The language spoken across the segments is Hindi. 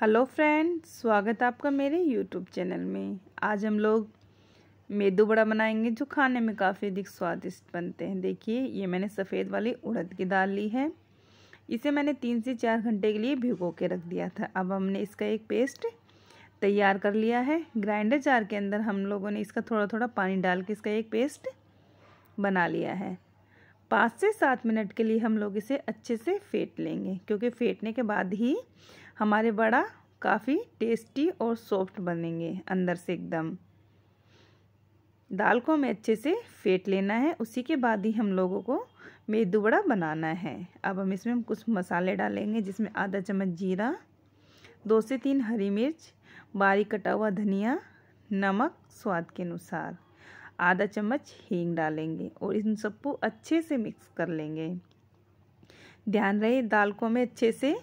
हेलो फ्रेंड्स स्वागत है आपका मेरे यूट्यूब चैनल में आज हम लोग मेदू बड़ा बनाएंगे जो खाने में काफ़ी अधिक स्वादिष्ट बनते हैं देखिए ये मैंने सफ़ेद वाली उड़द की दाल ली है इसे मैंने तीन से चार घंटे के लिए भिगो के रख दिया था अब हमने इसका एक पेस्ट तैयार कर लिया है ग्राइंडर जार के अंदर हम लोगों ने इसका थोड़ा थोड़ा पानी डाल के इसका एक पेस्ट बना लिया है पाँच से सात मिनट के लिए हम लोग इसे अच्छे से फेंट लेंगे क्योंकि फेंटने के बाद ही हमारे वड़ा काफ़ी टेस्टी और सॉफ्ट बनेंगे अंदर से एकदम दाल को हमें अच्छे से फेंट लेना है उसी के बाद ही हम लोगों को मेदू बड़ा बनाना है अब हम इसमें हम कुछ मसाले डालेंगे जिसमें आधा चम्मच जीरा दो से तीन हरी मिर्च बारीक कटा हुआ धनिया नमक स्वाद के अनुसार आधा चम्मच हींग डालेंगे और इन सबको अच्छे से मिक्स कर लेंगे ध्यान रहे दाल को हमें अच्छे से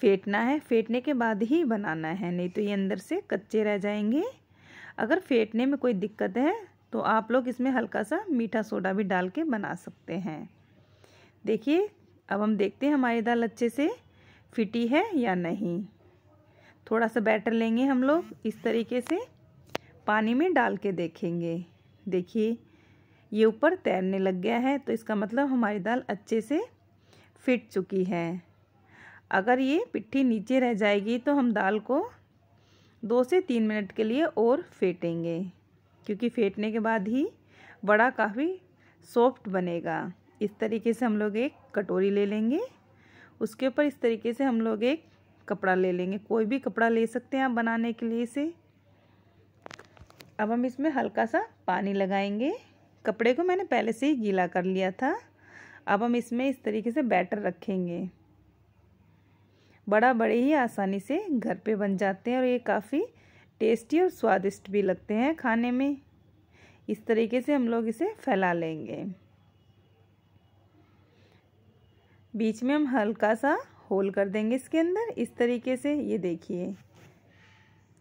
फेंटना है फेंटने के बाद ही बनाना है नहीं तो ये अंदर से कच्चे रह जाएंगे अगर फेंटने में कोई दिक्कत है तो आप लोग इसमें हल्का सा मीठा सोडा भी डाल के बना सकते हैं देखिए अब हम देखते हैं हमारी दाल अच्छे से फिटी है या नहीं थोड़ा सा बैटर लेंगे हम लोग इस तरीके से पानी में डाल के देखेंगे देखिए ये ऊपर तैरने लग गया है तो इसका मतलब हमारी दाल अच्छे से फिट चुकी है अगर ये पिट्ठी नीचे रह जाएगी तो हम दाल को दो से तीन मिनट के लिए और फेंटेंगे क्योंकि फेंटने के बाद ही बड़ा काफ़ी सॉफ्ट बनेगा इस तरीके से हम लोग एक कटोरी ले लेंगे उसके ऊपर इस तरीके से हम लोग एक कपड़ा ले लेंगे कोई भी कपड़ा ले सकते हैं आप बनाने के लिए इसे अब हम इसमें हल्का सा पानी लगाएंगे कपड़े को मैंने पहले से ही गीला कर लिया था अब हम इसमें इस तरीके से बैटर रखेंगे बड़ा बड़े ही आसानी से घर पे बन जाते हैं और ये काफ़ी टेस्टी और स्वादिष्ट भी लगते हैं खाने में इस तरीके से हम लोग इसे फैला लेंगे बीच में हम हल्का सा होल कर देंगे इसके अंदर इस तरीके से ये देखिए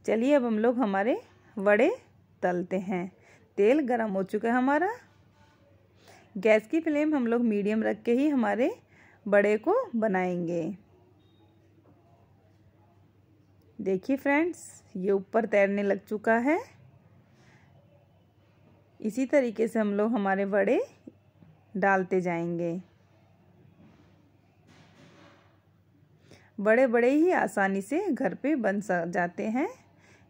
चलिए अब हम लोग हमारे वड़े तलते हैं तेल गर्म हो चुका है हमारा गैस की फ्लेम हम लोग मीडियम रख के ही हमारे बड़े को बनाएंगे देखिए फ्रेंड्स ये ऊपर तैरने लग चुका है इसी तरीके से हम लोग हमारे बड़े डालते जाएंगे बड़े बड़े ही आसानी से घर पे बन जाते हैं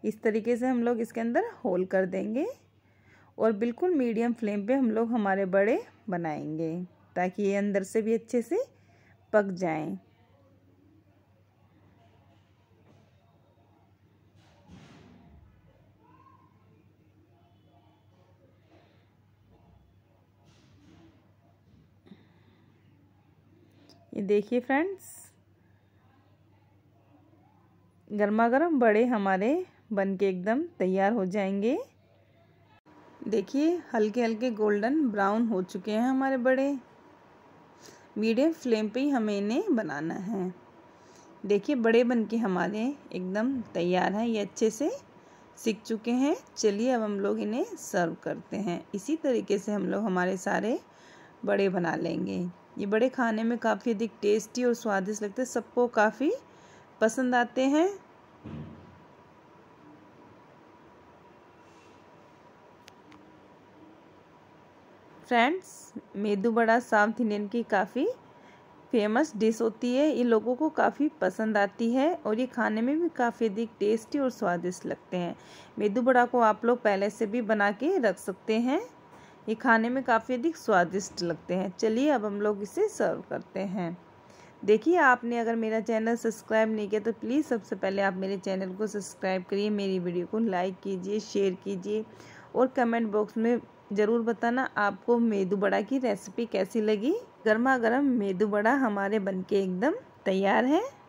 इस तरीके से हम लोग इसके अंदर होल कर देंगे और बिल्कुल मीडियम फ्लेम पे हम लोग हमारे बड़े बनाएंगे ताकि ये अंदर से भी अच्छे से पक जाएं ये देखिए फ्रेंड्स गर्मा गर्म बड़े हमारे बन के एकदम तैयार हो जाएंगे देखिए हल्के हल्के गोल्डन ब्राउन हो चुके हैं हमारे बड़े मीडियम फ्लेम पे ही हमें इन्हें बनाना है देखिए बड़े बन के हमारे एकदम तैयार हैं ये अच्छे से सीख चुके हैं चलिए अब हम लोग इन्हें सर्व करते हैं इसी तरीके से हम लोग हमारे सारे बड़े बना लेंगे ये बड़े खाने में काफ़ी अधिक टेस्टी और स्वादिष्ट लगते हैं सबको काफ़ी पसंद आते हैं फ्रेंड्स मेदू बड़ा साउथ इंडियन की काफ़ी फेमस डिश होती है ये लोगों को काफ़ी पसंद आती है और ये खाने में भी काफ़ी अधिक टेस्टी और स्वादिष्ट लगते हैं मेदू बड़ा को आप लोग पहले से भी बना के रख सकते हैं ये खाने में काफ़ी अधिक स्वादिष्ट लगते हैं चलिए अब हम लोग इसे सर्व करते हैं देखिए आपने अगर मेरा चैनल सब्सक्राइब नहीं किया तो प्लीज़ सबसे पहले आप मेरे चैनल को सब्सक्राइब करिए मेरी वीडियो को लाइक कीजिए शेयर कीजिए और कमेंट बॉक्स में ज़रूर बताना आपको मेदू बड़ा की रेसिपी कैसी लगी गर्मा गर्म मेदू बड़ा हमारे बनके एकदम तैयार है